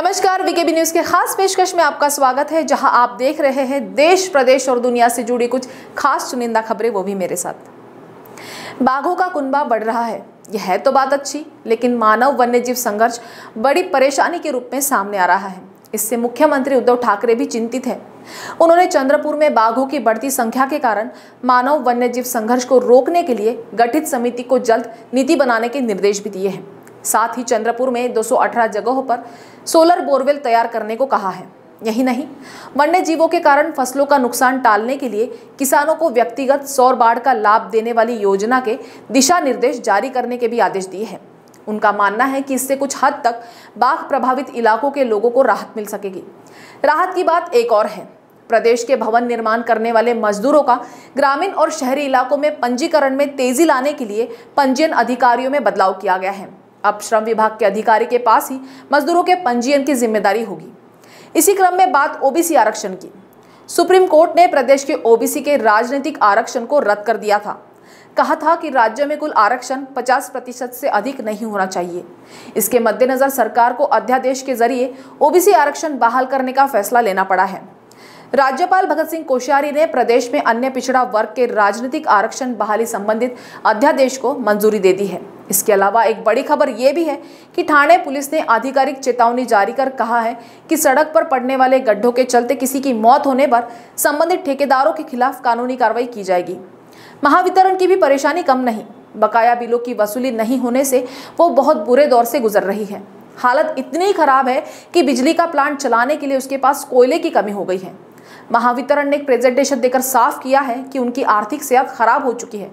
नमस्कार VKB news के खास पेशकश में आपका स्वागत है जहां आप देख रहे हैं देश प्रदेश और दुनिया से जुड़ी कुछ खास चुनिंदा खबरें वो भी मेरे साथ बाघों का कुनबा बढ़ रहा है यह है तो बात अच्छी लेकिन मानव वन्यजीव संघर्ष बड़ी परेशानी के रूप में सामने आ रहा है इससे मुख्यमंत्री उद्धव ठाकरे भी चिंतित हैं उन्होंने चंद्रपुर में बाघों की बढ़ती संख्या के कारण मानव वन्यजीव संघर्ष को रोकने के लिए गठित समिति को जल्द नीति बनाने के निर्देश भी दिए हैं साथ ही चंद्रपुर में 218 जगहों पर सोलर बोरवेल तैयार करने को कहा है यही नहीं वन्य जीवों के कारण फसलों का नुकसान टालने के लिए किसानों को व्यक्तिगत सौर बाढ़ का लाभ देने वाली योजना के दिशा निर्देश जारी करने के भी आदेश दिए हैं उनका मानना है कि इससे कुछ हद तक बाघ प्रभावित इलाकों के लोगों को राहत मिल सकेगी राहत की बात एक और है प्रदेश के भवन निर्माण करने वाले मजदूरों का ग्रामीण और शहरी इलाकों में पंजीकरण में तेजी लाने के लिए पंजीयन अधिकारियों में बदलाव किया गया है अब श्रम विभाग के अधिकारी के पास ही मजदूरों के पंजीयन की जिम्मेदारी होगी इसी क्रम में बात ओबीसी आरक्षण की सुप्रीम कोर्ट ने प्रदेश के ओबीसी के राजनीतिक आरक्षण को रद्द कर दिया था कहा था कि राज्य में कुल आरक्षण 50 प्रतिशत से अधिक नहीं होना चाहिए इसके मद्देनज़र सरकार को अध्यादेश के जरिए ओबीसी आरक्षण बहाल करने का फैसला लेना पड़ा है राज्यपाल भगत सिंह कोश्यारी ने प्रदेश में अन्य पिछड़ा वर्ग के राजनीतिक आरक्षण बहाली संबंधित अध्यादेश को मंजूरी दे दी है इसके अलावा एक बड़ी खबर ये भी है कि ठाणे पुलिस ने आधिकारिक चेतावनी जारी कर कहा है कि सड़क पर पड़ने वाले गड्ढों के चलते किसी की मौत होने पर संबंधित ठेकेदारों के खिलाफ कानूनी कार्रवाई की जाएगी महावितरण की भी परेशानी कम नहीं बकाया बिलों की वसूली नहीं होने से वो बहुत बुरे दौर से गुजर रही है हालत इतनी खराब है कि बिजली का प्लांट चलाने के लिए उसके पास कोयले की कमी हो गई है महावितरण ने एक प्रेजेंटेशन देकर साफ किया है कि उनकी आर्थिक सेहत खराब हो चुकी है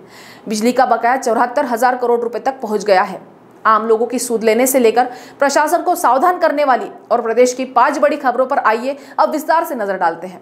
बिजली का बकाया चौहत्तर हजार करोड़ रुपए तक पहुंच गया है आम लोगों की सूद लेने से लेकर प्रशासन को सावधान करने वाली और प्रदेश की पांच बड़ी खबरों पर आइए अब विस्तार से नजर डालते हैं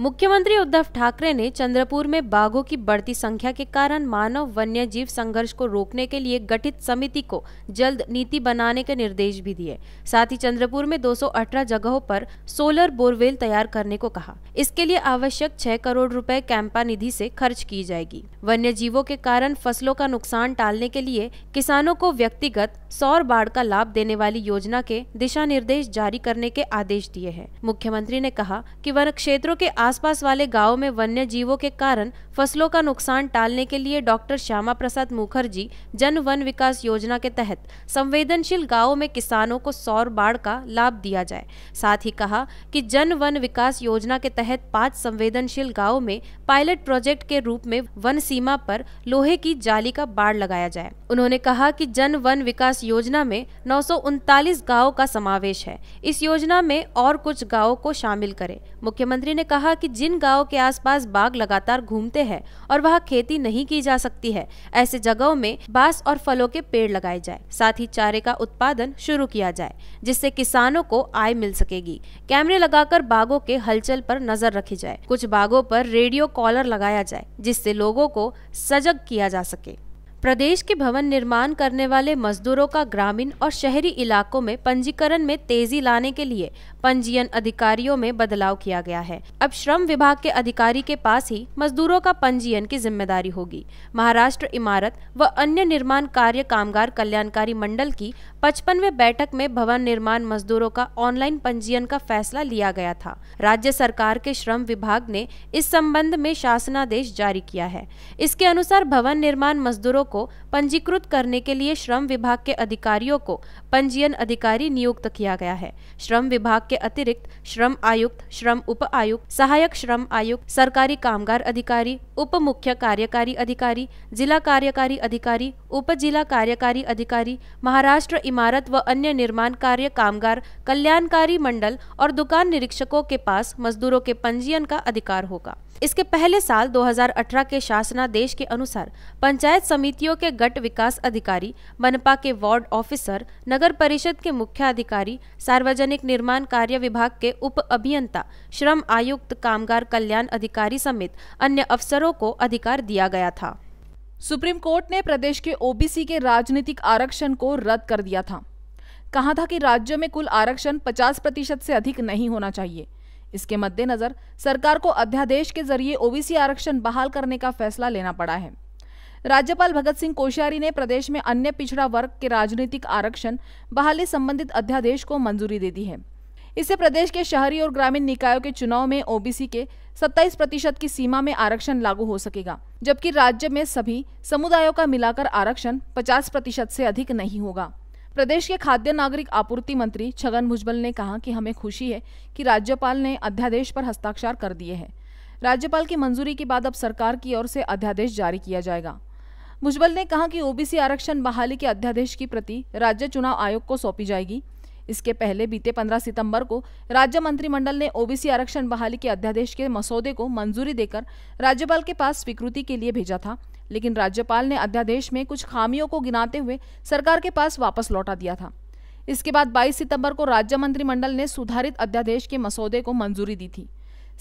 मुख्यमंत्री उद्धव ठाकरे ने चंद्रपुर में बाघों की बढ़ती संख्या के कारण मानव वन्य जीव संघर्ष को रोकने के लिए गठित समिति को जल्द नीति बनाने के निर्देश भी दिए साथ ही चंद्रपुर में 218 जगहों पर सोलर बोरवेल तैयार करने को कहा इसके लिए आवश्यक 6 करोड़ रुपए कैंपा निधि से खर्च की जाएगी वन्य जीवों के कारण फसलों का नुकसान टालने के लिए किसानों को व्यक्तिगत सौर बाढ़ का लाभ देने वाली योजना के दिशा निर्देश जारी करने के आदेश दिए है मुख्यमंत्री ने कहा की वन क्षेत्रों के आसपास वाले गांव में वन्य जीवों के कारण फसलों का नुकसान टालने के लिए डॉक्टर श्यामा प्रसाद मुखर्जी जन वन विकास योजना के तहत संवेदनशील गांवों में किसानों को सौर बाढ़ का लाभ दिया जाए साथ ही कहा कि जन वन विकास योजना के तहत पांच संवेदनशील गाँव में पायलट प्रोजेक्ट के रूप में वन सीमा पर लोहे की जाली का बाढ़ लगाया जाए उन्होंने कहा कि जन वन विकास योजना में नौ गाँव का समावेश है इस योजना में और कुछ गांवों को शामिल करें मुख्यमंत्री ने कहा कि जिन गांवों के आसपास बाघ लगातार घूमते हैं और वहां खेती नहीं की जा सकती है ऐसे जगहों में बांस और फलों के पेड़ लगाए जाए साथ ही चारे का उत्पादन शुरू किया जाए जिससे किसानों को आय मिल सकेगी कैमरे लगाकर बाघों के हलचल पर नजर रखी जाए कुछ बाघों पर रेडियो कॉलर लगाया जाए जिससे लोगों को सजग किया जा सके प्रदेश के भवन निर्माण करने वाले मजदूरों का ग्रामीण और शहरी इलाकों में पंजीकरण में तेजी लाने के लिए पंजीयन अधिकारियों में बदलाव किया गया है अब श्रम विभाग के अधिकारी के पास ही मजदूरों का पंजीयन की जिम्मेदारी होगी महाराष्ट्र इमारत व अन्य निर्माण कार्य कामगार कल्याणकारी मंडल की पचपनवे बैठक में भवन निर्माण मजदूरों का ऑनलाइन पंजीयन का फैसला लिया गया था राज्य सरकार के श्रम विभाग ने इस संबंध में शासनादेश जारी किया है इसके अनुसार भवन निर्माण मजदूरों को पंजीकृत करने के लिए श्रम विभाग के अधिकारियों को पंजीयन अधिकारी नियुक्त किया गया है श्रम विभाग के अतिरिक्त श्रम आयुक्त श्रम उप आयुक्त सहायक श्रम आयुक्त सरकारी कामगार अधिकारी उप मुख्य कार्यकारी अधिकारी जिला कार्यकारी अधिकारी उप जिला कार्यकारी अधिकारी महाराष्ट्र इमारत व अन्य निर्माण कार्य कामगार कल्याणकारी मंडल और दुकान निरीक्षकों के पास मजदूरों के पंजीयन का अधिकार होगा इसके पहले साल 2018 के शासनादेश के अनुसार पंचायत समितियों के गट विकास अधिकारी मनपा के वार्ड ऑफिसर नगर परिषद के मुख्य अधिकारी सार्वजनिक निर्माण कार्य विभाग के उप अभियंता श्रम आयुक्त कामगार कल्याण अधिकारी समेत अन्य अफसरों को अधिकार दिया गया था सुप्रीम कोर्ट ने प्रदेश के ओबीसी के राजनीतिक आरक्षण को रद्द कर दिया था कहा था कि राज्य में कुल आरक्षण 50 प्रतिशत से अधिक नहीं होना चाहिए इसके मद्देनजर सरकार को अध्यादेश के जरिए ओबीसी आरक्षण बहाल करने का फैसला लेना पड़ा है राज्यपाल भगत सिंह कोश्यारी ने प्रदेश में अन्य पिछड़ा वर्ग के राजनीतिक आरक्षण बहाली संबंधित अध्यादेश को मंजूरी दे दी है इससे प्रदेश के शहरी और ग्रामीण निकायों के चुनाव में ओबीसी के 27 प्रतिशत की सीमा में आरक्षण लागू हो सकेगा जबकि राज्य में सभी समुदायों का मिलाकर आरक्षण 50 प्रतिशत से अधिक नहीं होगा प्रदेश के खाद्य नागरिक आपूर्ति मंत्री छगन भुजबल ने कहा कि हमें खुशी है कि राज्यपाल ने अध्यादेश पर हस्ताक्षर कर दिए हैं राज्यपाल की मंजूरी के बाद अब सरकार की ओर से अध्यादेश जारी किया जाएगा भुजबल ने कहा कि ओबीसी आरक्षण बहाली के अध्यादेश की प्रति राज्य चुनाव आयोग को सौंपी जाएगी इसके पहले बीते 15 सितंबर को राज्य मंत्रिमंडल ने ओबीसी आरक्षण बहाली के अध्यादेश के मसौदे को मंजूरी देकर राज्यपाल के पास स्वीकृति के लिए भेजा था लेकिन राज्यपाल ने अध्यादेश में कुछ खामियों को गिनाते हुए सरकार के पास वापस लौटा दिया था इसके बाद 22 सितंबर को राज्य मंत्रिमंडल ने सुधारित अध्यादेश के मसौदे को मंजूरी दी थी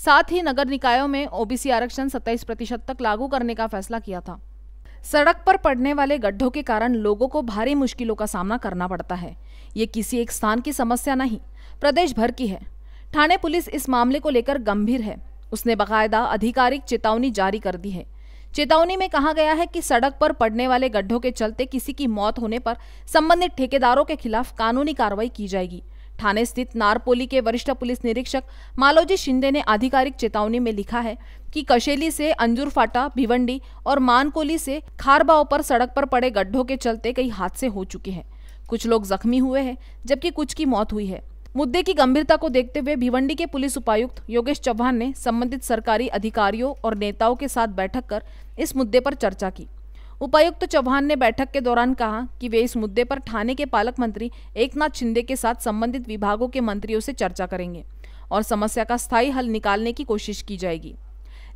साथ ही नगर निकायों में ओबीसी आरक्षण 27 प्रतिशत तक लागू करने का फैसला किया था सड़क पर पड़ने वाले गड्ढों के कारण लोगों को भारी मुश्किलों का सामना करना पड़ता है ये किसी एक स्थान की समस्या नहीं प्रदेश भर की है थाने पुलिस इस मामले को लेकर गंभीर है उसने बाकायदा आधिकारिक चेतावनी जारी कर दी है चेतावनी में कहा गया है कि सड़क पर पड़ने वाले गड्ढों के चलते किसी की मौत होने पर संबंधित ठेकेदारों के खिलाफ कानूनी कार्रवाई की जाएगी थाने स्थित नारपोली के वरिष्ठ पुलिस निरीक्षक मालोजी शिंदे ने आधिकारिक चेतावनी में लिखा है कि कशेली से अंजूर फाटा भिवंडी और मानकोली से खारबाव पर सड़क पर पड़े गड्ढों के चलते कई हादसे हो चुके हैं कुछ लोग जख्मी हुए हैं जबकि कुछ की मौत हुई है मुद्दे की गंभीरता को देखते हुए भिवंडी के पुलिस उपायुक्त योगेश चौहान ने संबंधित सरकारी अधिकारियों और नेताओं के साथ बैठक कर इस मुद्दे पर चर्चा की उपायुक्त चौहान ने बैठक के दौरान कहा कि वे इस मुद्दे पर थाने के पालक मंत्री एकनाथ शिंदे के साथ संबंधित विभागों के मंत्रियों से चर्चा करेंगे और समस्या का स्थायी हल निकालने की कोशिश की जाएगी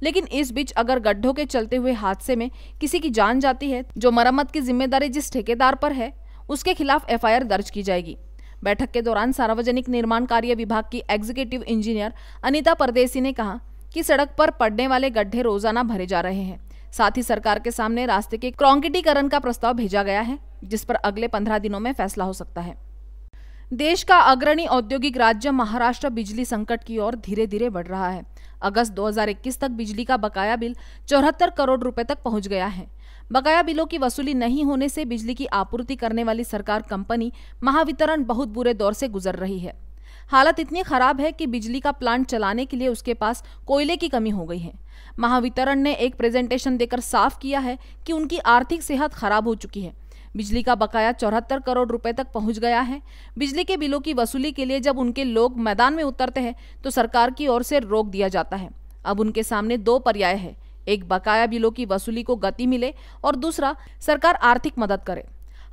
लेकिन इस बीच अगर गड्ढों के चलते हुए हादसे में किसी की जान जाती है जो मरम्मत की जिम्मेदारी जिस ठेकेदार पर है उसके खिलाफ एफआईआर दर्ज की जाएगी बैठक के दौरान सार्वजनिक निर्माण कार्य विभाग की एग्जीक्यूटिव इंजीनियर अनिता परदेसी ने कहा कि सड़क पर पड़ने वाले गड्ढे रोजाना भरे जा रहे हैं साथ ही सरकार के सामने रास्ते के क्रॉन्किटीकरण का प्रस्ताव भेजा गया है जिस पर अगले पंद्रह दिनों में फैसला हो सकता है देश का अग्रणी औद्योगिक राज्य महाराष्ट्र बिजली संकट की ओर धीरे धीरे बढ़ रहा है अगस्त 2021 तक बिजली का बकाया बिल चौहत्तर करोड़ रुपए तक पहुंच गया है बकाया बिलों की वसूली नहीं होने से बिजली की आपूर्ति करने वाली सरकार कंपनी महावितरण बहुत बुरे दौर से गुजर रही है हालत इतनी खराब है कि बिजली का प्लांट चलाने के लिए उसके पास कोयले की कमी हो गई है महावितरण ने एक प्रेजेंटेशन देकर साफ किया है कि उनकी आर्थिक सेहत खराब हो चुकी है बिजली का बकाया चौहत्तर करोड़ रुपए तक पहुंच गया है बिजली के बिलों की वसूली के लिए जब उनके लोग मैदान में उतरते हैं तो सरकार की ओर से रोक दिया जाता है अब उनके सामने दो पर्याय है एक बकाया बिलों की वसूली को गति मिले और दूसरा सरकार आर्थिक मदद करे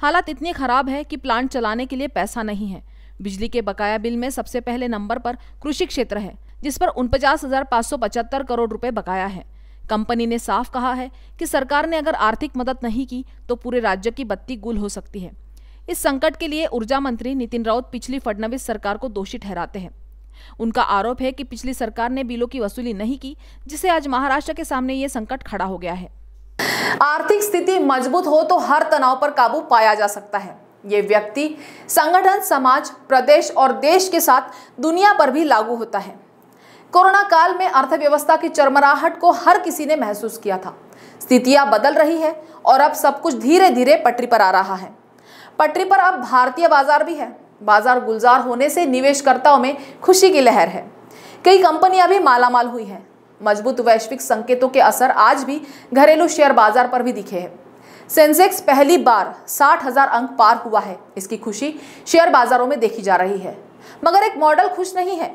हालात इतने खराब है कि प्लांट चलाने के लिए पैसा नहीं है बिजली के बकाया बिल में सबसे पहले नंबर पर कृषि क्षेत्र है जिस पर उनपचास हजार सौ पचहत्तर करोड़ रुपए बकाया है कंपनी ने साफ कहा है कि सरकार ने अगर आर्थिक मदद नहीं की तो पूरे राज्य की बत्ती गुल हो सकती है इस संकट के लिए ऊर्जा मंत्री नितिन राउत पिछली फडणवीस सरकार को दोषी ठहराते हैं उनका आरोप है कि पिछली सरकार ने बिलों की वसूली नहीं की जिससे आज महाराष्ट्र के सामने ये संकट खड़ा हो गया है आर्थिक स्थिति मजबूत हो तो हर तनाव पर काबू पाया जा सकता है ये व्यक्ति संगठन समाज प्रदेश और देश के साथ दुनिया पर भी लागू होता है कोरोना काल में अर्थव्यवस्था की चरमराहट को हर किसी ने महसूस किया था स्थितियां बदल रही है और अब सब कुछ धीरे धीरे पटरी पर आ रहा है पटरी पर अब भारतीय बाजार भी है बाजार गुलजार होने से निवेशकर्ताओं में खुशी की लहर है कई कंपनियां भी मालामाल हुई हैं मजबूत वैश्विक संकेतों के असर आज भी घरेलू शेयर बाजार पर भी दिखे हैं सेंसेक्स पहली बार साठ हजार अंक पार हुआ है इसकी खुशी शेयर बाजारों में देखी जा रही है मगर एक मॉडल खुश नहीं है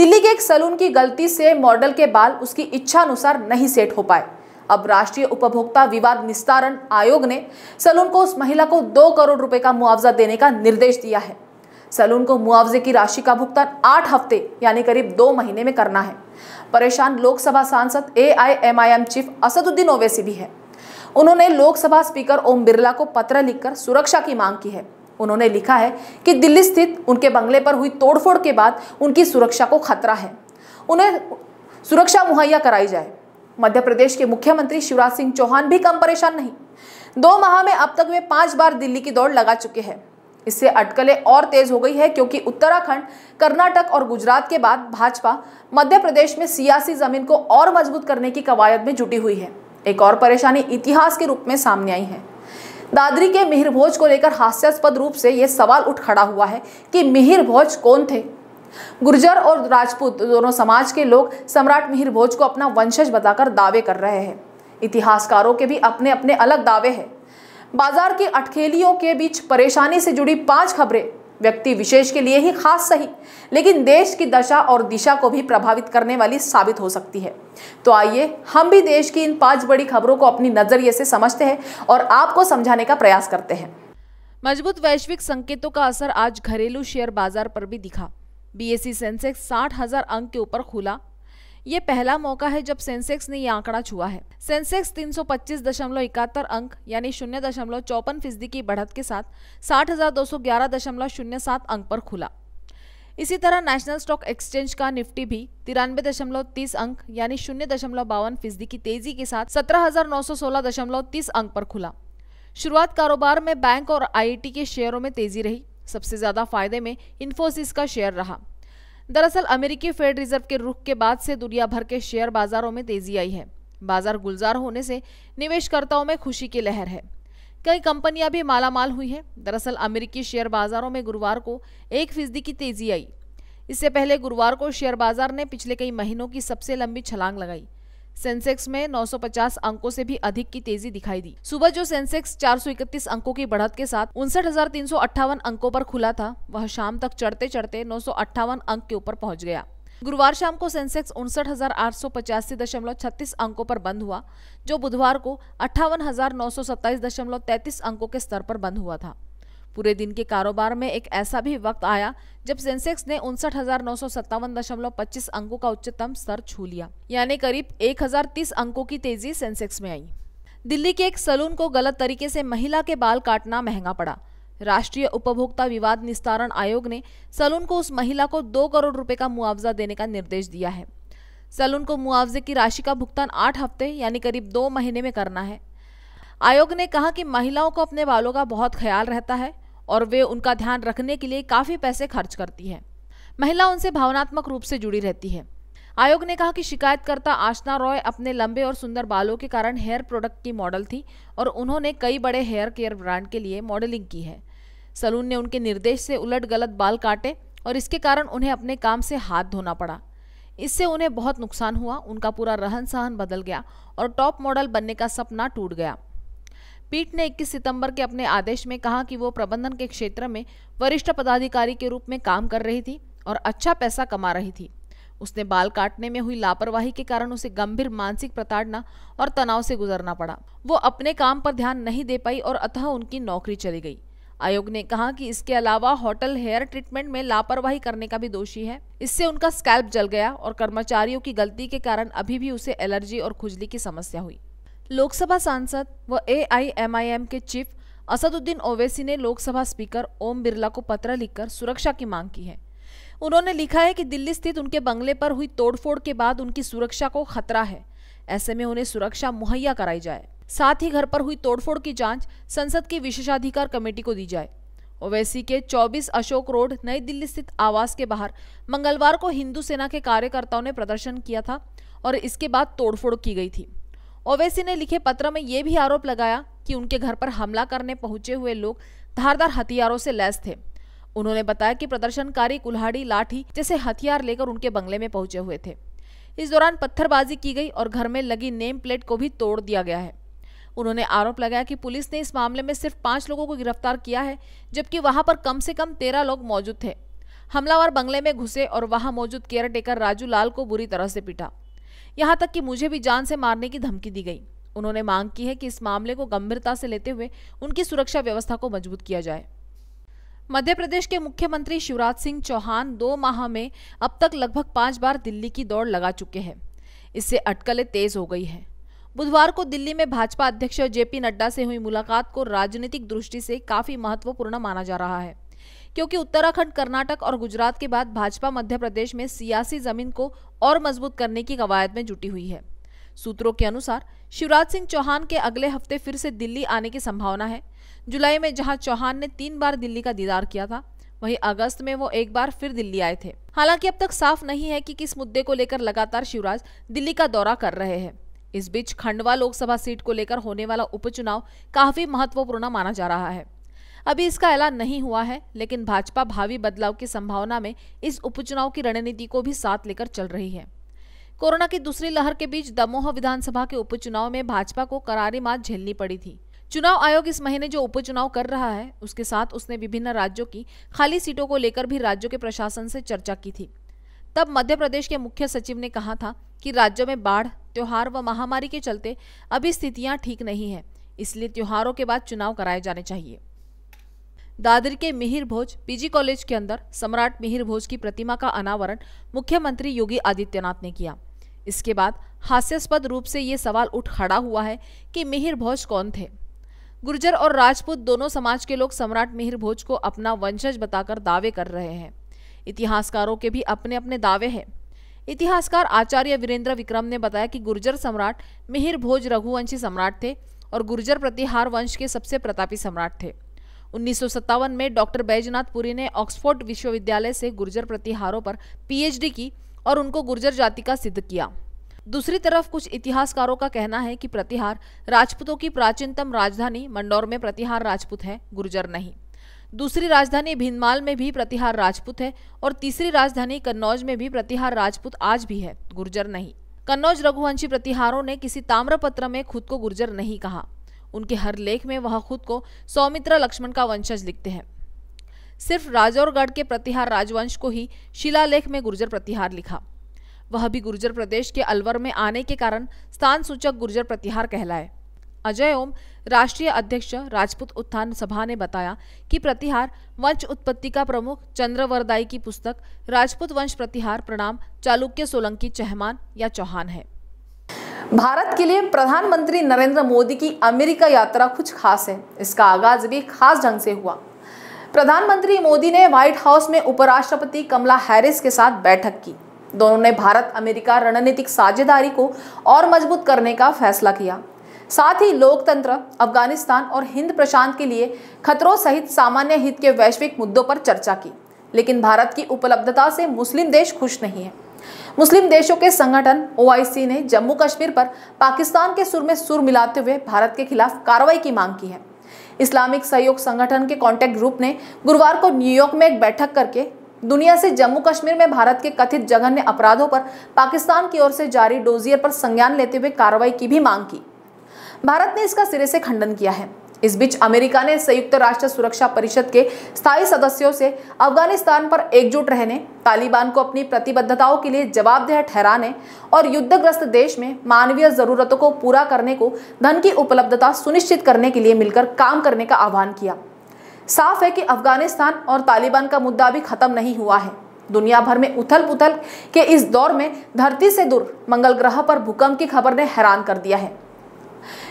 दिल्ली के एक सलून की गलती से मॉडल के बाल उसकी इच्छा अनुसार नहीं सेट हो पाए अब राष्ट्रीय उपभोक्ता विवाद निस्तारण आयोग ने सलून को उस महिला को दो करोड़ रुपए का मुआवजा देने का निर्देश दिया है सैलून को मुआवजे की राशि का भुगतान आठ हफ्ते यानी करीब दो महीने में करना है परेशान लोकसभा सांसद एआईएमआईएम चीफ असदुद्दीन ओवैसी भी है उन्होंने लोकसभा स्पीकर ओम बिरला को पत्र लिखकर सुरक्षा की मांग की है उन्होंने लिखा है कि दिल्ली स्थित उनके बंगले पर हुई तोड़फोड़ के बाद उनकी सुरक्षा को खतरा है उन्हें सुरक्षा मुहैया कराई जाए मध्य प्रदेश के मुख्यमंत्री शिवराज सिंह चौहान भी कम परेशान नहीं दो माह में अब तक वे पांच बार दिल्ली की दौड़ लगा चुके हैं इससे अटकलें और तेज हो गई है क्योंकि उत्तराखंड कर्नाटक और गुजरात के बाद भाजपा मध्य प्रदेश में सियासी जमीन को और मजबूत करने की कवायद में जुटी हुई है एक और परेशानी इतिहास के रूप में सामने आई है दादरी के मिहिर भोज को लेकर हास्यास्पद रूप से यह सवाल उठ खड़ा हुआ है कि मिहिर भोज कौन थे गुर्जर और राजपूत दोनों समाज के लोग सम्राट मिहिर भोज को अपना वंशज बताकर दावे कर रहे हैं इतिहासकारों के भी अपने अपने अलग दावे हैं बाजार की अटखेलियों के बीच परेशानी से जुड़ी पांच खबरें व्यक्ति विशेष के लिए ही खास सही लेकिन देश की दशा और दिशा को भी प्रभावित करने वाली साबित हो सकती है तो आइए हम भी देश की इन पांच बड़ी खबरों को अपनी नज़रिए से समझते हैं और आपको समझाने का प्रयास करते हैं मजबूत वैश्विक संकेतों का असर आज घरेलू शेयर बाजार पर भी दिखा बीएसई सेंसेक्स साठ हजार अंक के ऊपर खुला ये पहला मौका है जब सेंसेक्स ने यह आंकड़ा छुआ है सेंसेक्स तीन अंक यानी शून्य दशमलव चौपन फीसदी की बढ़त के साथ साठ अंक पर खुला इसी तरह नेशनल स्टॉक एक्सचेंज का निफ्टी भी तिरानवे दशमलव तीस अंक यानी शून्य दशमलव बावन फीसदी की तेजी के साथ सत्रह हजार नौ सौ सोलह दशमलव तीस अंक पर खुला शुरुआत कारोबार में बैंक और आईटी के शेयरों में तेजी रही सबसे ज्यादा फायदे में इन्फोसिस का शेयर रहा दरअसल अमेरिकी फेड रिजर्व के रुख के बाद से दुनिया भर के शेयर बाजारों में तेजी आई है बाजार गुलजार होने से निवेशकर्ताओं में खुशी की लहर है कई कंपनियां भी मालामाल हुई हैं दरअसल अमेरिकी शेयर बाजारों में गुरुवार को एक फीसदी की तेजी आई इससे पहले गुरुवार को शेयर बाजार ने पिछले कई महीनों की सबसे लंबी छलांग लगाई सेंसेक्स में 950 अंकों से भी अधिक की तेजी दिखाई दी सुबह जो सेंसेक्स 431 अंकों की बढ़त के साथ उनसठ अंकों पर खुला था वह शाम तक चढ़ते चढ़ते नौ अंक के ऊपर पहुंच गया गुरुवार शाम को सेंसेक्स उनसठ अंकों पर बंद हुआ जो बुधवार को अट्ठावन अंकों के स्तर पर बंद हुआ था पूरे दिन के कारोबार में एक ऐसा भी वक्त आया जब सेंसेक्स ने उनसठ अंकों का उच्चतम स्तर छू लिया यानी करीब 1030 अंकों की तेजी सेंसेक्स में आई दिल्ली के एक सलून को गलत तरीके से महिला के बाल काटना महंगा पड़ा राष्ट्रीय उपभोक्ता विवाद निस्तारण आयोग ने सलून को उस महिला को दो करोड़ रुपए का मुआवजा देने का निर्देश दिया है सलून को मुआवजे की राशि का भुगतान आठ हफ्ते यानी करीब दो महीने में करना है आयोग ने कहा कि महिलाओं को अपने बालों का बहुत ख्याल रहता है और वे उनका ध्यान रखने के लिए काफ़ी पैसे खर्च करती है महिला उनसे भावनात्मक रूप से जुड़ी रहती है आयोग ने कहा कि शिकायतकर्ता आशना रॉय अपने लंबे और सुंदर बालों के कारण हेयर प्रोडक्ट की मॉडल थी और उन्होंने कई बड़े हेयर केयर ब्रांड के लिए मॉडलिंग की है सलून ने उनके निर्देश से उलट गलत बाल काटे और इसके कारण उन्हें अपने काम से हाथ धोना पड़ा इससे उन्हें बहुत नुकसान हुआ उनका पूरा रहन सहन बदल गया और टॉप मॉडल बनने का सपना टूट गया पीठ ने 21 सितंबर के अपने आदेश में कहा कि वो प्रबंधन के क्षेत्र में वरिष्ठ पदाधिकारी के रूप में काम कर रही थी और अच्छा पैसा कमा रही थी उसने बाल काटने में हुई लापरवाही के कारण उसे गंभीर मानसिक प्रताड़ना और तनाव से गुजरना पड़ा वो अपने काम पर ध्यान नहीं दे पाई और अतः उनकी नौकरी चली गई आयोग ने कहा कि इसके अलावा होटल हेयर ट्रीटमेंट में लापरवाही करने का भी दोषी है इससे उनका स्कैल्प जल गया और कर्मचारियों की गलती के कारण अभी भी उसे एलर्जी और खुजली की समस्या हुई लोकसभा सांसद व एआईएमआईएम के चीफ असदुद्दीन ओवैसी ने लोकसभा स्पीकर ओम बिरला को पत्र लिखकर सुरक्षा की मांग की है उन्होंने लिखा है कि दिल्ली स्थित उनके बंगले पर हुई तोड़फोड़ के बाद उनकी सुरक्षा को खतरा है ऐसे में उन्हें सुरक्षा मुहैया कराई जाए साथ ही घर पर हुई तोड़फोड़ की जांच संसद की विशेषाधिकार कमेटी को दी जाए ओवैसी के 24 अशोक रोड नई दिल्ली स्थित आवास के बाहर मंगलवार को हिंदू सेना के कार्यकर्ताओं ने प्रदर्शन किया था और इसके बाद तोड़फोड़ की गई थी ओवैसी ने लिखे पत्र में यह भी आरोप लगाया कि उनके घर पर हमला करने पहुंचे हुए लोग धारदार हथियारों से लैस थे उन्होंने बताया कि प्रदर्शनकारी कुल्हाड़ी लाठी जैसे हथियार लेकर उनके बंगले में पहुंचे हुए थे इस दौरान पत्थरबाजी की गई और घर में लगी नेम प्लेट को भी तोड़ दिया गया है उन्होंने आरोप लगाया कि पुलिस ने इस मामले में सिर्फ पांच लोगों को गिरफ्तार किया है जबकि वहां पर कम से कम तेरह लोग मौजूद थे हमलावर बंगले में घुसे और वहां मौजूद केयर टेकर राजू लाल को बुरी तरह से पीटा यहाँ तक कि मुझे भी जान से मारने की धमकी दी गई उन्होंने मांग की है कि इस मामले को गंभीरता से लेते हुए उनकी सुरक्षा व्यवस्था को मजबूत किया जाए मध्य प्रदेश के मुख्यमंत्री शिवराज सिंह चौहान दो माह में अब तक लगभग पांच बार दिल्ली की दौड़ लगा चुके हैं इससे अटकलें तेज हो गई हैं बुधवार को दिल्ली में भाजपा अध्यक्ष जेपी नड्डा से हुई मुलाकात को राजनीतिक दृष्टि से काफी महत्वपूर्ण माना जा रहा है क्योंकि उत्तराखंड कर्नाटक और गुजरात के बाद भाजपा मध्य प्रदेश में सियासी जमीन को और मजबूत करने की कवायद में जुटी हुई है सूत्रों के अनुसार शिवराज सिंह चौहान के अगले हफ्ते फिर से दिल्ली आने की संभावना है जुलाई में जहां चौहान ने तीन बार दिल्ली का दीदार किया था वहीं अगस्त में वो एक बार फिर दिल्ली आए थे हालांकि अब तक साफ नहीं है कि किस मुद्दे को लेकर लगातार शिवराज दिल्ली का दौरा कर रहे हैं इस बीच खंडवा लोकसभा सीट को लेकर होने वाला उपचुनाव काफी महत्वपूर्ण माना जा रहा है अभी इसका ऐलान नहीं हुआ है लेकिन भाजपा भावी बदलाव की संभावना में इस उपचुनाव की रणनीति को भी साथ लेकर चल रही है कोरोना की दूसरी लहर के बीच दमोह विधानसभा के उपचुनाव में भाजपा को करारी मात झेलनी पड़ी थी चुनाव आयोग इस महीने जो उपचुनाव कर रहा है उसके साथ उसने विभिन्न राज्यों की खाली सीटों को लेकर भी राज्यों के प्रशासन से चर्चा की थी तब मध्य प्रदेश के मुख्य सचिव ने कहा था कि राज्यों में बाढ़ त्योहार व महामारी के चलते अभी स्थितियां ठीक नहीं है इसलिए त्योहारों के बाद चुनाव कराए जाने चाहिए दादर के मिहिर भोज पीजी कॉलेज के अंदर सम्राट मिहिर भोज की प्रतिमा का अनावरण मुख्यमंत्री योगी आदित्यनाथ ने किया इसके बाद हास्यास्पद रूप से ये सवाल उठ खड़ा हुआ है कि मिहिर भोज कौन थे गुर्जर और राजपूत दोनों समाज के लोग सम्राट मिहिर भोज को अपना वंशज बताकर दावे कर रहे हैं इतिहासकारों के भी अपने अपने दावे हैं इतिहासकार आचार्य वीरेंद्र विक्रम ने बताया कि गुर्जर सम्राट मिहिर भोज रघुवंशी सम्राट थे और गुर्जर प्रतिहार वंश के सबसे प्रतापी सम्राट थे उन्नीस में डॉक्टर बैजनाथ पुरी ने ऑक्सफोर्ड विश्वविद्यालय से गुर्जर प्रतिहारों पर पीएचडी की और उनको गुर्जर जाति का सिद्ध किया दूसरी तरफ कुछ इतिहासकारों का कहना है कि प्रतिहार राजपूतों की प्राचीनतम राजधानी मंडौर में प्रतिहार राजपूत है गुर्जर नहीं दूसरी राजधानी भिंदमाल में भी प्रतिहार राजपूत है और तीसरी राजधानी कन्नौज में भी प्रतिहार राजपूत आज भी है गुर्जर नहीं कन्नौज रघुवंशी प्रतिहारों ने किसी ताम्रपत्र में खुद को गुर्जर नहीं कहा उनके हर लेख में वह खुद को सौमित्र लक्ष्मण का वंशज लिखते हैं सिर्फ राजौरगढ़ के प्रतिहार राजवंश को ही शिलालेख में गुर्जर प्रतिहार लिखा वह भी गुर्जर प्रदेश के अलवर में आने के कारण स्थान सूचक गुर्जर प्रतिहार कहलाए अजय ओम राष्ट्रीय अध्यक्ष राजपूत उत्थान सभा ने बताया कि प्रतिहार वंश उत्पत्ति का प्रमुख चंद्रवरदाई की पुस्तक राजपूत वंश प्रतिहार प्रणाम चालुक्य सोलंकी चहमान या चौहान है भारत के लिए प्रधानमंत्री नरेंद्र मोदी की अमेरिका यात्रा कुछ खास है इसका आगाज भी खास ढंग से हुआ प्रधानमंत्री मोदी ने व्हाइट हाउस में उपराष्ट्रपति कमला हैरिस के साथ बैठक की दोनों ने भारत अमेरिका रणनीतिक साझेदारी को और मजबूत करने का फैसला किया साथ ही लोकतंत्र अफगानिस्तान और हिंद प्रशांत के लिए खतरों सहित सामान्य हित के वैश्विक मुद्दों पर चर्चा की लेकिन भारत की उपलब्धता से मुस्लिम देश खुश नहीं है मुस्लिम देशों के संगठन ओआईसी ने जम्मू कश्मीर पर पाकिस्तान के सुर में सुर मिलाते हुए भारत के खिलाफ कार्रवाई की मांग की है इस्लामिक सहयोग संगठन के कॉन्टैक्ट ग्रुप ने गुरुवार को न्यूयॉर्क में एक बैठक करके दुनिया से जम्मू कश्मीर में भारत के कथित जघन्य अपराधों पर पाकिस्तान की ओर से जारी डोजियर पर संज्ञान लेते हुए कार्रवाई की भी मांग की भारत ने इसका सिरे से खंडन किया है इस बीच अमेरिका ने संयुक्त राष्ट्र सुरक्षा परिषद के स्थायी सदस्यों से अफगानिस्तान पर एकजुट रहने तालिबान को अपनी प्रतिबद्धताओं के लिए जवाबदेह ठहराने और युद्धग्रस्त देश में मानवीय जरूरतों को पूरा करने को धन की उपलब्धता सुनिश्चित करने के लिए मिलकर काम करने का आह्वान किया साफ है कि अफगानिस्तान और तालिबान का मुद्दा भी खत्म नहीं हुआ है दुनिया भर में उथल पुथल के इस दौर में धरती से दूर मंगल ग्रह पर भूकंप की खबर ने हैरान कर दिया है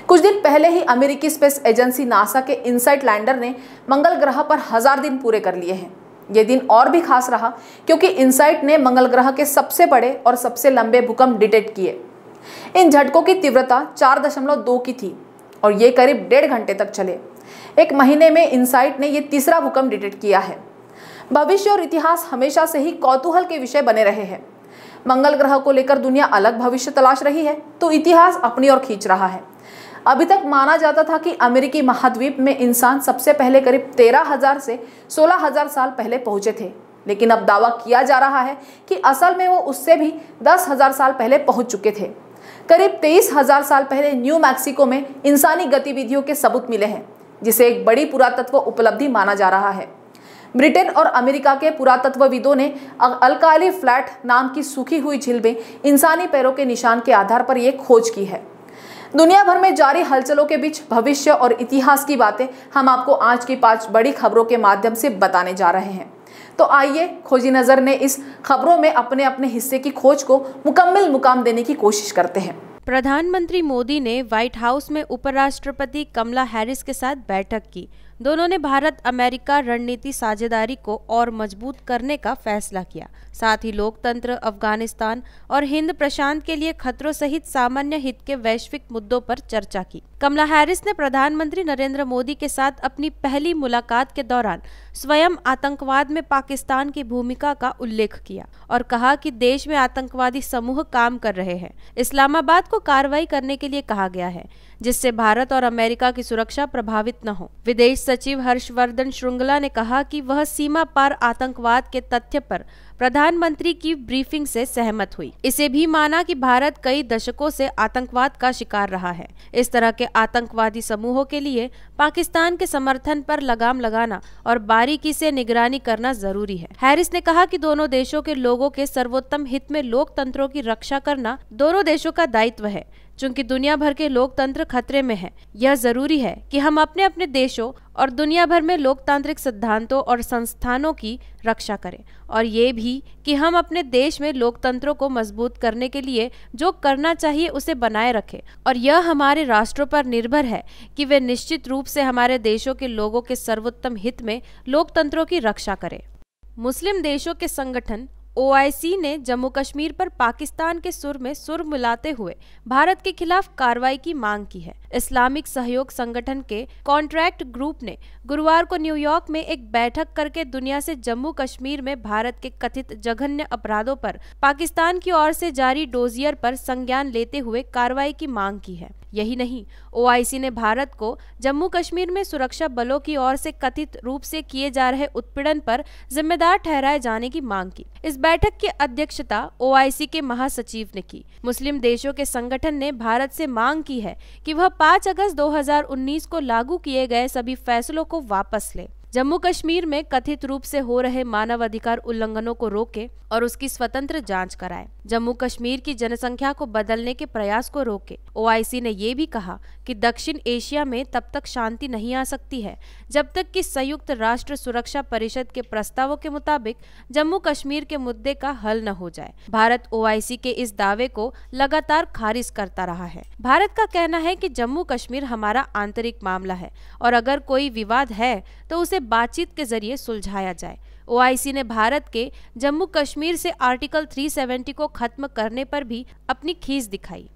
कुछ दिन पहले ही अमेरिकी स्पेस एजेंसी नासा के इनसाइट लैंडर ने मंगल ग्रह पर हजार दिन पूरे कर लिए हैं ये दिन और भी खास रहा क्योंकि इनसाइट ने मंगल ग्रह के सबसे बड़े और सबसे लंबे भूकंप डिटेक्ट किए इन झटकों की तीव्रता दो की थी और ये करीब डेढ़ घंटे तक चले एक महीने में इनसाइट ने ये तीसरा भूकंप डिटेक्ट किया है भविष्य और इतिहास हमेशा से ही कौतूहल के विषय बने रहे हैं मंगल ग्रह को लेकर दुनिया अलग भविष्य तलाश रही है तो इतिहास अपनी ओर खींच रहा है अभी तक माना जाता था कि अमेरिकी महाद्वीप में इंसान सबसे पहले करीब 13,000 से 16,000 साल पहले पहुंचे थे लेकिन अब दावा किया जा रहा है कि असल में वो उससे भी 10,000 साल पहले पहुंच चुके थे करीब 23,000 साल पहले न्यू मैक्सिको में इंसानी गतिविधियों के सबूत मिले हैं जिसे एक बड़ी पुरातत्व उपलब्धि माना जा रहा है ब्रिटेन और अमेरिका के पुरातत्वविदों ने अलकाली फ्लैट नाम की सूखी हुई झील में इंसानी पैरों के निशान के आधार पर यह खोज की है दुनिया भर में जारी हलचलों के बीच भविष्य और इतिहास की बातें हम आपको आज की पांच बड़ी खबरों के माध्यम से बताने जा रहे हैं तो आइए खोजी नज़र ने इस खबरों में अपने अपने हिस्से की खोज को मुकम्मल मुकाम देने की कोशिश करते हैं प्रधानमंत्री मोदी ने व्हाइट हाउस में उपराष्ट्रपति कमला हैरिस के साथ बैठक की दोनों ने भारत अमेरिका रणनीति साझेदारी को और मजबूत करने का फैसला किया साथ ही लोकतंत्र अफगानिस्तान और हिंद प्रशांत के लिए खतरों सहित सामान्य हित के वैश्विक मुद्दों पर चर्चा की कमला हैरिस ने प्रधानमंत्री नरेंद्र मोदी के साथ अपनी पहली मुलाकात के दौरान स्वयं आतंकवाद में पाकिस्तान की भूमिका का उल्लेख किया और कहा कि देश में आतंकवादी समूह काम कर रहे हैं इस्लामाबाद को कार्रवाई करने के लिए कहा गया है जिससे भारत और अमेरिका की सुरक्षा प्रभावित न हो विदेश सचिव हर्षवर्धन श्रृंगला ने कहा कि वह सीमा पार आतंकवाद के तथ्य पर प्रधानमंत्री की ब्रीफिंग से सहमत हुई इसे भी माना कि भारत कई दशकों से आतंकवाद का शिकार रहा है इस तरह के आतंकवादी समूहों के लिए पाकिस्तान के समर्थन पर लगाम लगाना और बारीकी से निगरानी करना जरूरी है हैरिस ने कहा कि दोनों देशों के लोगों के सर्वोत्तम हित में लोकतंत्रों की रक्षा करना दोनों देशों का दायित्व है चूंकि दुनिया भर के लोकतंत्र खतरे में है यह जरूरी है कि हम अपने अपने देशों और दुनिया भर में लोकतांत्रिक सिद्धांतों और संस्थानों की रक्षा करें और ये भी कि हम अपने देश में लोकतंत्रों को मजबूत करने के लिए जो करना चाहिए उसे बनाए रखें और यह हमारे राष्ट्रों पर निर्भर है कि वे निश्चित रूप से हमारे देशों के लोगों के सर्वोत्तम हित में लोकतंत्रों की रक्षा करें मुस्लिम देशों के संगठन ओआईसी ने जम्मू कश्मीर पर पाकिस्तान के सुर में सुर मिलाते हुए भारत के खिलाफ कार्रवाई की मांग की है इस्लामिक सहयोग संगठन के कॉन्ट्रैक्ट ग्रुप ने गुरुवार को न्यूयॉर्क में एक बैठक करके दुनिया से जम्मू कश्मीर में भारत के कथित जघन्य अपराधों पर पाकिस्तान की ओर से जारी डोजियर पर संज्ञान लेते हुए कार्रवाई की मांग की है यही नहीं ओ ने भारत को जम्मू कश्मीर में सुरक्षा बलों की ओर से कथित रूप से किए जा रहे उत्पीड़न पर जिम्मेदार ठहराए जाने की मांग की इस बैठक की अध्यक्षता ओआईसी के महासचिव ने की मुस्लिम देशों के संगठन ने भारत से मांग की है कि वह 5 अगस्त 2019 को लागू किए गए सभी फैसलों को वापस ले जम्मू कश्मीर में कथित रूप से हो रहे मानव अधिकार उल्लंघनों को रोके और उसकी स्वतंत्र जांच कराए जम्मू कश्मीर की जनसंख्या को बदलने के प्रयास को रोके ओआईसी ने ये भी कहा कि दक्षिण एशिया में तब तक शांति नहीं आ सकती है जब तक कि संयुक्त राष्ट्र सुरक्षा परिषद के प्रस्तावों के मुताबिक जम्मू कश्मीर के मुद्दे का हल न हो जाए भारत ओ के इस दावे को लगातार खारिज करता रहा है भारत का कहना है की जम्मू कश्मीर हमारा आंतरिक मामला है और अगर कोई विवाद है तो उसे बातचीत के जरिए सुलझाया जाए ओआईसी ने भारत के जम्मू कश्मीर से आर्टिकल 370 को खत्म करने पर भी अपनी खींच दिखाई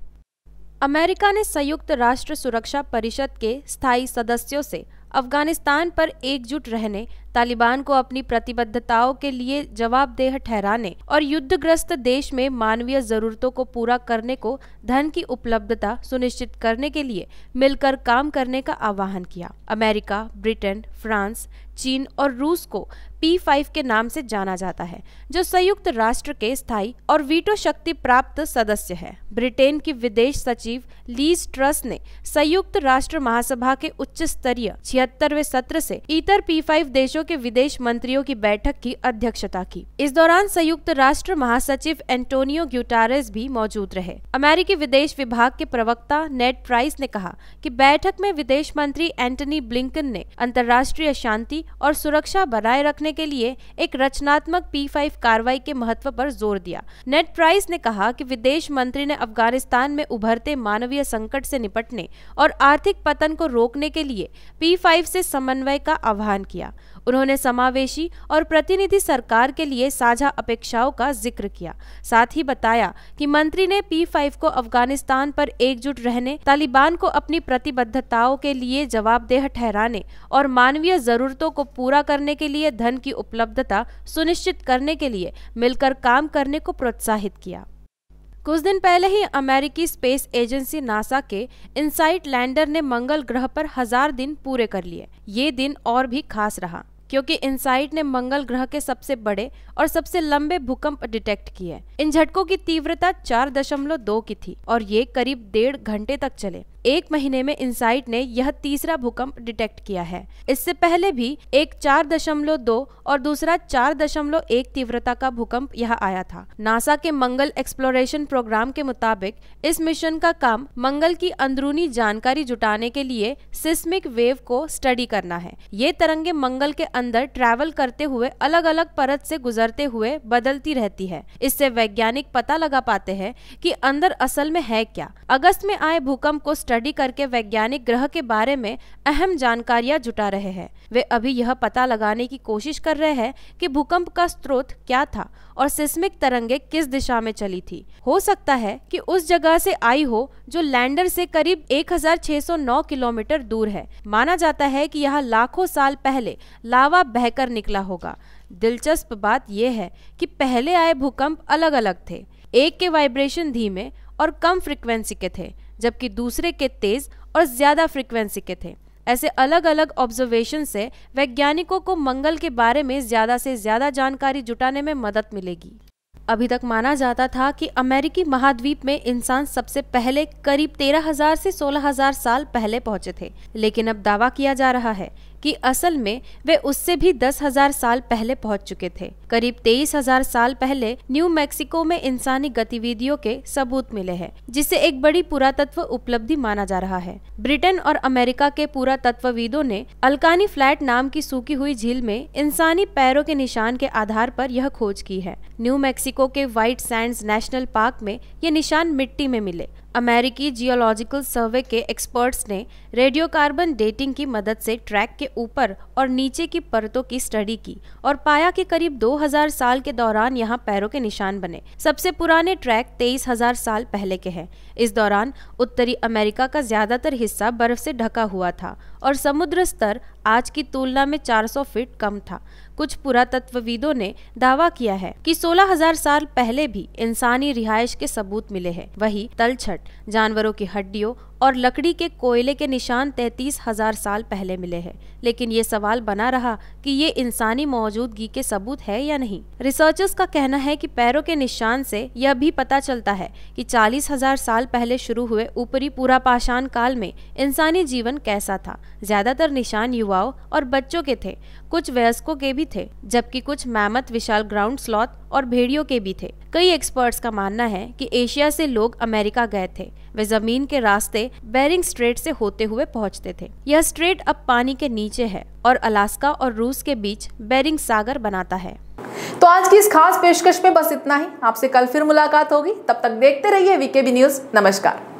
अमेरिका ने संयुक्त राष्ट्र सुरक्षा परिषद के स्थायी सदस्यों से अफगानिस्तान पर एकजुट रहने तालिबान को अपनी प्रतिबद्धताओं के लिए जवाबदेह ठहराने और युद्धग्रस्त देश में मानवीय जरूरतों को पूरा करने को धन की उपलब्धता सुनिश्चित करने के लिए मिलकर काम करने का आह्वान किया अमेरिका ब्रिटेन फ्रांस चीन और रूस को P5 के नाम से जाना जाता है जो संयुक्त राष्ट्र के स्थायी और वीटो शक्ति प्राप्त सदस्य है ब्रिटेन की विदेश सचिव लीज ट्रस ने संयुक्त राष्ट्र महासभा के उच्च स्तरीय छिहत्तरवे सत्र से इतर P5 देशों देशों के विदेश मंत्रियों की बैठक की अध्यक्षता की इस दौरान संयुक्त राष्ट्र महासचिव एंटोनियो ग्यूटारेस भी मौजूद रहे अमेरिकी विदेश विभाग के प्रवक्ता नेट प्राइस ने कहा कि बैठक में विदेश मंत्री एंटनी ब्लिंकन ने अंतर्राष्ट्रीय शांति और सुरक्षा बनाए रखने के लिए एक रचनात्मक पी फाइव कार्रवाई के महत्व पर जोर दिया नेट प्राइस ने कहा कि विदेश मंत्री ने अफगानिस्तान में उभरते मानवीय संकट से निपटने और आर्थिक पतन को रोकने के लिए पी फाइव से समन्वय का आह्वान किया उन्होंने समावेशी और प्रतिनिधि सरकार के लिए साझा अपेक्षाओं का जिक्र किया साथ ही बताया कि मंत्री ने पी फाइव को अफगानिस्तान पर एकजुट रहने तालिबान को अपनी प्रतिबद्धताओं के लिए जवाबदेह ठहराने और मानवीय जरूरतों को पूरा करने के लिए धन की उपलब्धता सुनिश्चित करने के लिए मिलकर काम करने को प्रोत्साहित किया कुछ दिन पहले ही अमेरिकी स्पेस एजेंसी नासा के इनसाइट लैंडर ने मंगल ग्रह पर हजार दिन पूरे कर लिए ये दिन और भी खास रहा क्योंकि इनसाइट ने मंगल ग्रह के सबसे बड़े और सबसे लंबे भूकंप डिटेक्ट किए इन झटकों की तीव्रता 4.2 की थी और ये करीब डेढ़ घंटे तक चले एक महीने में इंसाइट ने यह तीसरा भूकंप डिटेक्ट किया है इससे पहले भी एक चार दशमलव दो और दूसरा चार दशमलव एक तीव्रता का भूकंप यह आया था नासा के मंगल एक्सप्लोरेशन प्रोग्राम के मुताबिक इस मिशन का काम मंगल की अंदरूनी जानकारी जुटाने के लिए सिस्मिक वेव को स्टडी करना है ये तरंगे मंगल के अंदर ट्रैवल करते हुए अलग अलग परत से गुजरते हुए बदलती रहती है इससे वैज्ञानिक पता लगा पाते हैं कि अंदर असल में है क्या अगस्त में आए भूकंप को स्टडी करके वैज्ञानिक ग्रह के बारे में अहम जानकारियां जुटा रहे हैं वे अभी यह पता लगाने की कोशिश कर रहे हैं कि भूकंप का स्रोत क्या था और सिस्मिक तरंगे किस दिशा में चली थी हो सकता है कि उस जगह से आई हो जो लैंडर से करीब 1609 किलोमीटर दूर है माना जाता है कि यह लाखों साल पहले लावा बहकर निकला होगा दिलचस्प बात यह है कि पहले आए भूकंप अलग अलग थे एक के वाइब्रेशन धीमे और कम फ्रिक्वेंसी के थे जबकि दूसरे के तेज और ज्यादा फ्रिक्वेंसी के थे ऐसे अलग अलग ऑब्जर्वेशन से वैज्ञानिकों को मंगल के बारे में ज्यादा से ज्यादा जानकारी जुटाने में मदद मिलेगी अभी तक माना जाता था कि अमेरिकी महाद्वीप में इंसान सबसे पहले करीब 13,000 से 16,000 साल पहले पहुंचे थे लेकिन अब दावा किया जा रहा है कि असल में वे उससे भी दस हजार साल पहले पहुंच चुके थे करीब तेईस हजार साल पहले न्यू मैक्सिको में इंसानी गतिविधियों के सबूत मिले हैं जिसे एक बड़ी पुरातत्व उपलब्धि माना जा रहा है ब्रिटेन और अमेरिका के पुरातत्वविदों ने अलकानी फ्लैट नाम की सूखी हुई झील में इंसानी पैरों के निशान के आधार पर यह खोज की है न्यू मैक्सिको के व्हाइट सैंड्स नेशनल पार्क में ये निशान मिट्टी में मिले अमेरिकी जियोलॉजिकल सर्वे के एक्सपर्ट्स ने रेडियोकार्बन डेटिंग की मदद से ट्रैक के ऊपर और नीचे की परतों की स्टडी की और पाया कि करीब 2000 साल के दौरान यहां पैरों के निशान बने सबसे पुराने ट्रैक 23,000 साल पहले के हैं इस दौरान उत्तरी अमेरिका का ज्यादातर हिस्सा बर्फ से ढका हुआ था और समुद्र स्तर आज की तुलना में 400 फीट कम था कुछ पुरातत्वविदों ने दावा किया है कि 16000 साल पहले भी इंसानी रिहायश के सबूत मिले हैं वही तलछट जानवरों की हड्डियों और लकड़ी के कोयले के निशान तैतीस हजार साल पहले मिले हैं लेकिन ये सवाल बना रहा कि ये इंसानी मौजूदगी के सबूत है या नहीं रिसर्चर्स का कहना है कि पैरों के निशान से यह भी पता चलता है कि चालीस हजार साल पहले शुरू हुए ऊपरी पूरा पाषाण काल में इंसानी जीवन कैसा था ज्यादातर निशान युवाओं और बच्चों के थे कुछ वयस्कों के भी थे जबकि कुछ मैमत विशाल ग्राउंड स्लॉथ और भेड़ियों के भी थे कई एक्सपर्ट्स का मानना है कि एशिया से लोग अमेरिका गए थे वे जमीन के रास्ते बेरिंग स्ट्रेट से होते हुए पहुंचते थे यह स्ट्रेट अब पानी के नीचे है और अलास्का और रूस के बीच बेरिंग सागर बनाता है तो आज की इस खास पेशकश में बस इतना ही आपसे कल फिर मुलाकात होगी तब तक देखते रहिए वीकेबी न्यूज नमस्कार